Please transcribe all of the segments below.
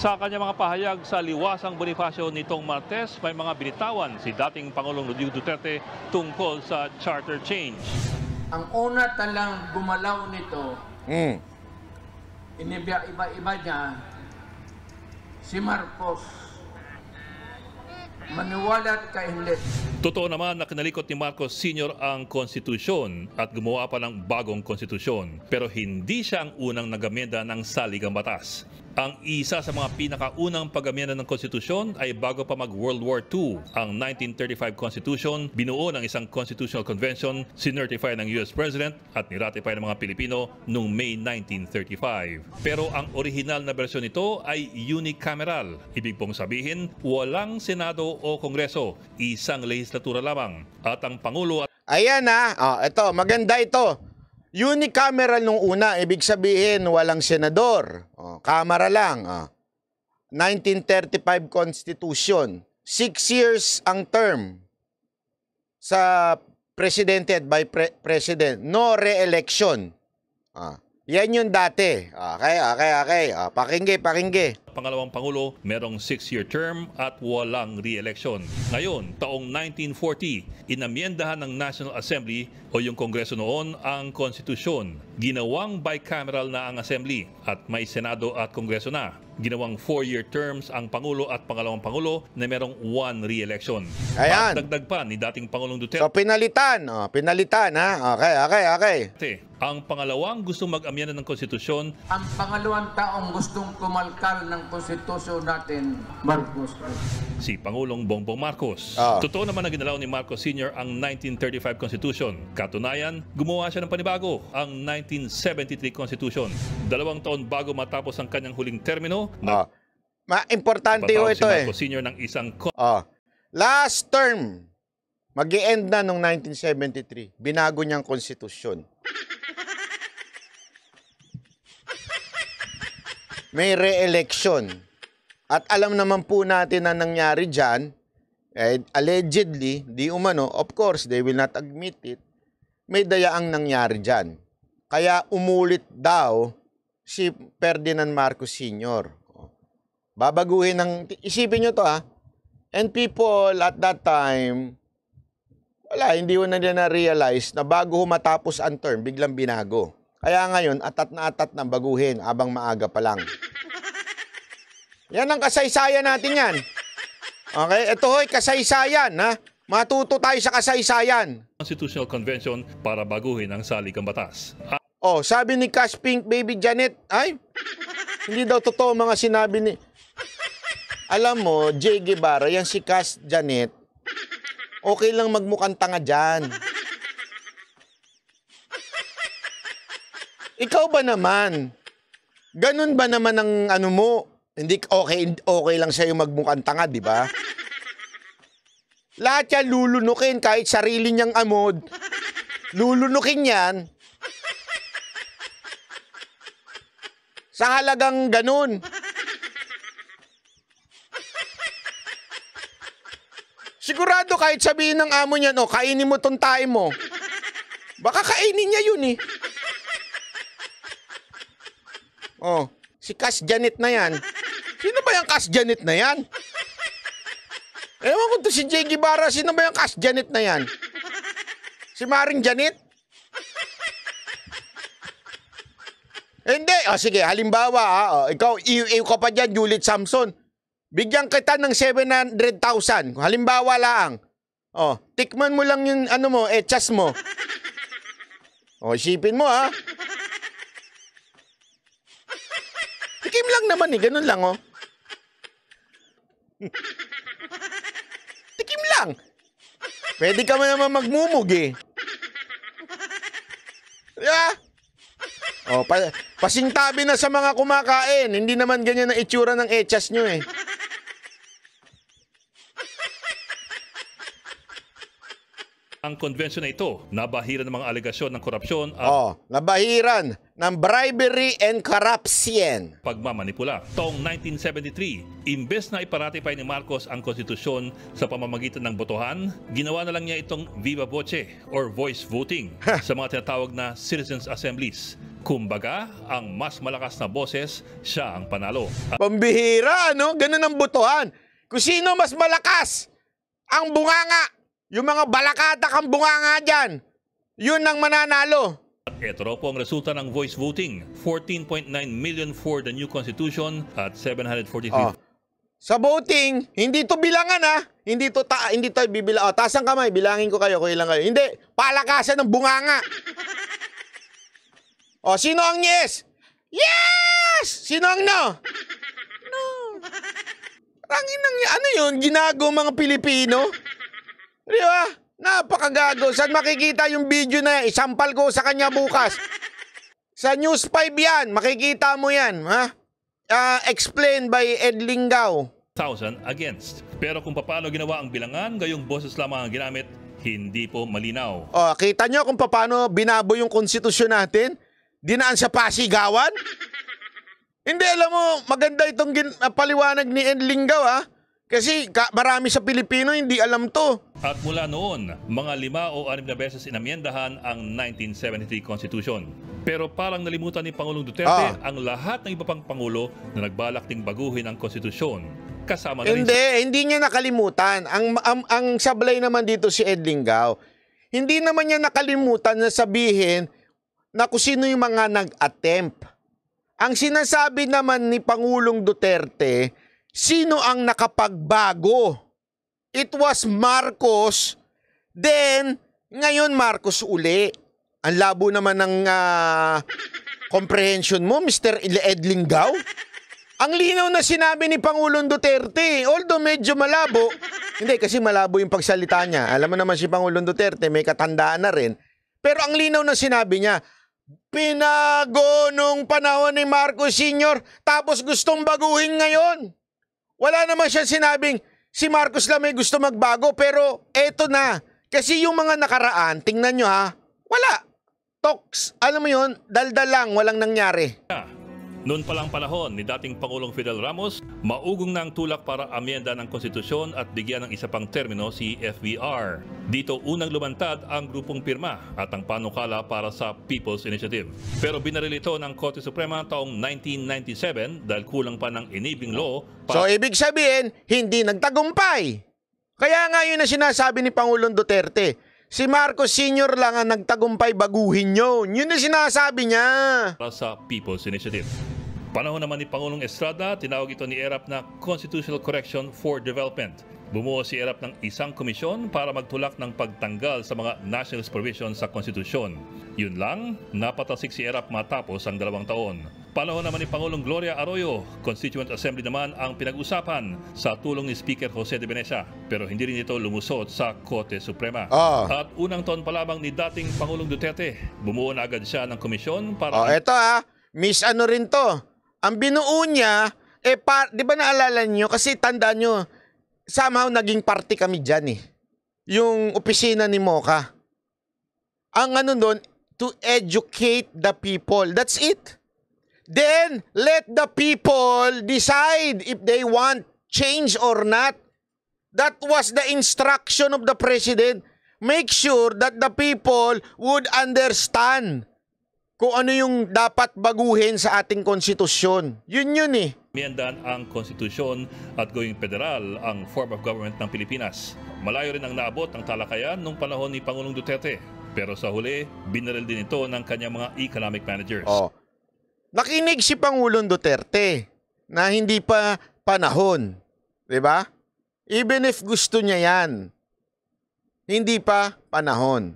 Sa kanya mga pahayag sa liwasang Bonifacio nitong Martes, may mga binitawan si dating Pangulong Rodrigo Duterte tungkol sa charter change. Ang una talang gumalaw nito, mm. iniba-iba niya si Marcos maniwala ka hindi. Totoo naman na kinalikot ni Marcos Sr. ang konstitusyon at gumawa pa ng bagong konstitusyon. Pero hindi siya ang unang nagamenda ng saligang batas. Ang isa sa mga pinakaunang pagamyana ng konstitusyon ay bago pa mag-World War II. Ang 1935 Constitution, binuo ng isang constitutional convention, sinertify ng US President at niratify ng mga Pilipino noong May 1935. Pero ang original na bersyon nito ay unicameral. Ibig pong sabihin, walang Senado o Kongreso, isang lehislatura lamang. At ang Pangulo at Ayan na, oh, ah, ito, maganda ito. Unicameral nung una, ibig sabihin walang senador, Kamara lang. Oh. Ah. 1935 Constitution. Six years ang term sa presidente at by pre- president. No re-election. Ah. Yan yung dati. Ah, okay, okay, okay. Oh, pakinggi, pakinggi pangalawang pangulo merong 6-year term at walang re-election. Ngayon, taong 1940, inamyendahan ng National Assembly o yung Kongreso noon ang konstitusyon. Ginawang bicameral na ang Assembly at may Senado at Kongreso na. Ginawang 4-year terms ang Pangulo at Pangalawang Pangulo na merong one re-election. Ayan. At dagdag pa ni dating Pangulong Duterte. So pinalitan, oh, pinalitan ha. Okay, okay, okay. Te, ang pangalawang gustong mag-amyana ng konstitusyon. Ang pangalawang taong gustong kumalkal ng ng konstitusyon natin, Marcos. Si Pangulong Bongbong Marcos. Ah. Totoo naman na ginalaw ni Marcos Sr. ang 1935 Constitution. Katunayan, gumawa siya ng panibago, ang 1973 Constitution. Dalawang taon bago matapos ang kanyang huling termino, ah. Ma importante ho ito si eh. Marcos eh. Sr. ng isang... Ah. Last term, mag end na nung 1973, binago niyang konstitusyon. may re-election. At alam naman po natin na nangyari dyan, eh, allegedly, di umano, of course, they will not admit it, may daya ang nangyari dyan. Kaya umulit daw si Ferdinand Marcos Sr. Babaguhin ng, isipin nyo to ha, ah. and people at that time, wala, hindi ko na nila na-realize na bago matapos ang term, biglang binago. Kaya ngayon, atat na atat na baguhin abang maaga pa lang. Yan ang kasaysayan natin yan. Okay, ito ho'y kasaysayan ha. Matuto tayo sa kasaysayan. Constitutional Convention para baguhin ang saligang batas. oh, sabi ni Cash Pink Baby Janet, ay, hindi daw totoo mga sinabi ni... Alam mo, J. Guevara, yan si Cash Janet, okay lang magmukhang tanga dyan. Ikaw ba naman? Ganun ba naman ang ano mo? Hindi okay, okay lang siya sa'yo magmukhang tanga, di ba? Lahat yan lulunukin kahit sarili niyang amod. Lulunukin yan. Sa halagang ganun. Sigurado kahit sabihin ng amo niyan, oh, kainin mo tong tae mo. Baka kainin niya yun eh. Oh, si Cash Janet na yan. Sino ba yung Cash Janet na yan? Ewan ko to si Jay Guevara. Sino ba yung Cash Janet na yan? Si Maring Janet? Hindi. O oh, ah, sige, halimbawa, ah, oh, ikaw, iiw ka pa dyan, Juliet Samson. Bigyan kita ng 700,000. Halimbawa lang. Oh, tikman mo lang yung ano mo, etchas eh, mo. Oh, isipin mo ha. Ah. Tikim lang naman eh. Ganun lang oh. Tikim lang. Pwede ka naman magmumug eh. Yeah. Oh, pa pasintabi na sa mga kumakain. Hindi naman ganyan ang itsura ng echas nyo eh. ang convention na ito. Nabahiran ng mga alegasyon ng korupsyon at oh, nabahiran ng bribery and corruption. Pagmamanipula. Taong 1973, imbes na iparatify ni Marcos ang konstitusyon sa pamamagitan ng botohan, ginawa na lang niya itong viva voce or voice voting sa mga tinatawag na citizens assemblies. Kumbaga, ang mas malakas na boses, siya ang panalo. Pambihira, ano? Ganun ang botohan. Kung sino mas malakas, ang bunganga yung mga balakata kang bunganga dyan, yun ang mananalo. Ito po ang resulta ng voice voting. 14.9 million for the new constitution at 743... Oh. Sa voting, hindi to bilangan ha. Hindi to ta hindi to bibila. Oh, taas kamay, bilangin ko kayo kung ilang kayo. Hindi, palakasan ng bunganga. oh, sino ang yes? Yes! Sino ang no? No. Rangin ng ano 'yun, ginago mga Pilipino? Di ba? Napakagago. Saan makikita yung video na yan? Isampal ko sa kanya bukas. Sa News 5 yan. Makikita mo yan. Ha? Uh, ah, explained by Ed Linggao. Thousand against. Pero kung paano ginawa ang bilangan, gayong boses lamang ang ginamit, hindi po malinaw. O, oh, kita nyo kung paano binabo yung konstitusyon natin? Dinaan sa pasigawan? hindi, alam mo, maganda itong paliwanag ni Ed Linggao ha. Kasi marami sa Pilipino hindi alam to. At mula noon, mga lima o anim na beses inamyendahan ang 1973 Constitution. Pero parang nalimutan ni Pangulong Duterte ah. ang lahat ng iba pang Pangulo na nagbalak ding baguhin ang Konstitusyon. Kasama na hindi, rin... hindi niya nakalimutan. Ang, ang, ang sablay naman dito si Ed Linggao, hindi naman niya nakalimutan na sabihin na kung sino yung mga nag-attempt. Ang sinasabi naman ni Pangulong Duterte, Sino ang nakapagbago? It was Marcos, then ngayon Marcos uli. Ang labo naman ng uh, comprehension mo, Mr. Edling Gao. Ang linaw na sinabi ni Pangulong Duterte, although medyo malabo, hindi kasi malabo yung pagsalita niya. Alam mo naman si Pangulong Duterte, may katandaan na rin. Pero ang linaw na sinabi niya, pinago nung panahon ni Marcos Sr. tapos gustong baguhin ngayon. Wala naman siya sinabing si Marcos lang may gusto magbago pero eto na. Kasi yung mga nakaraan, tingnan nyo ha, wala. Talks, alam mo yun, daldal lang, walang nangyari. Noon palang palahon ni dating Pangulong Fidel Ramos, maugong na ang tulak para amyenda ng konstitusyon at bigyan ng isa pang termino si FVR. Dito unang lumantad ang grupong pirma at ang panukala para sa People's Initiative. Pero binaril ito ng Korte Suprema taong 1997 dahil kulang pa ng enabling law. Pa- so ibig sabihin, hindi nagtagumpay. Kaya nga yun na sinasabi ni Pangulong Duterte. Si Marcos Sr. lang ang nagtagumpay baguhin nyo. Yun na sinasabi niya. Para sa People's Initiative. Panahon naman ni Pangulong Estrada, tinawag ito ni ERAP na Constitutional Correction for Development. Bumuo si ERAP ng isang komisyon para magtulak ng pagtanggal sa mga nationalist provisions sa konstitusyon. Yun lang, napatasik si ERAP matapos ang dalawang taon. Panahon naman ni Pangulong Gloria Arroyo, Constituent Assembly naman ang pinag-usapan sa tulong ni Speaker Jose de Venecia. Pero hindi rin ito lumusot sa Korte Suprema. Ah. At unang taon pa lamang ni dating Pangulong Duterte, bumuo na agad siya ng komisyon para... Oh, ah, ito ah! Miss ano rin to? Ang binuo niya, eh, pa, di ba naalala niyo? Kasi tandaan niyo, somehow naging party kami dyan eh. Yung opisina ni Mocha. Ang ano doon, to educate the people. That's it. Then, let the people decide if they want change or not. That was the instruction of the president. Make sure that the people would understand kung ano yung dapat baguhin sa ating konstitusyon. Yun yun eh. Miendan ang konstitusyon at going federal ang form of government ng Pilipinas. Malayo rin ang naabot ang talakayan nung panahon ni Pangulong Duterte. Pero sa huli, binaril din ito ng kanyang mga economic managers. Oh. Nakinig si Pangulong Duterte na hindi pa panahon. ba? Diba? Even if gusto niya yan, hindi pa panahon.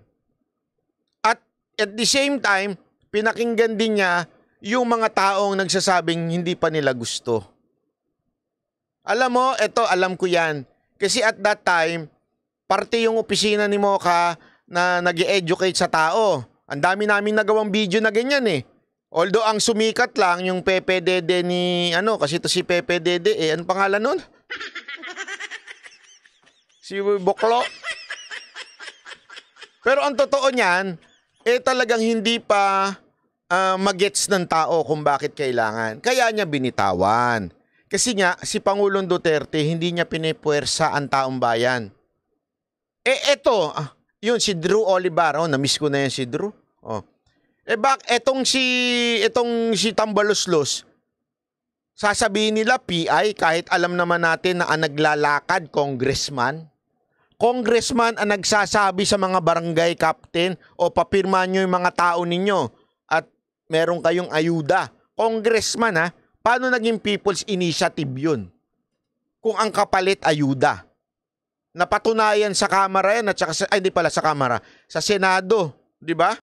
At at the same time, pinakinggan din niya yung mga taong nagsasabing hindi pa nila gusto. Alam mo, eto alam ko yan. Kasi at that time, parte yung opisina ni Mocha na nag educate sa tao. Ang dami namin nagawang video na ganyan eh. Although ang sumikat lang yung Pepe Dede ni ano kasi to si Pepe Dede eh ano pangalan nun? si Boklo. Pero ang totoo niyan, eh talagang hindi pa uh, magets ng tao kung bakit kailangan. Kaya niya binitawan. Kasi nga, si Pangulong Duterte, hindi niya pinipuwersa ang taong bayan. Eh, eto, ah, yun, si Drew Olivar. Oh, namiss ko na yan si Drew. Oh. Eh, bak, etong si, etong si Tambaloslos, sasabihin nila PI kahit alam naman natin na ang naglalakad congressman. Congressman ang nagsasabi sa mga barangay captain o papirma nyo yung mga tao ninyo meron kayong ayuda. Congressman ha, paano naging People's Initiative yun? Kung ang kapalit ayuda. Napatunayan sa Kamara yan at saka, ay hindi pala sa Kamara, sa Senado, di ba?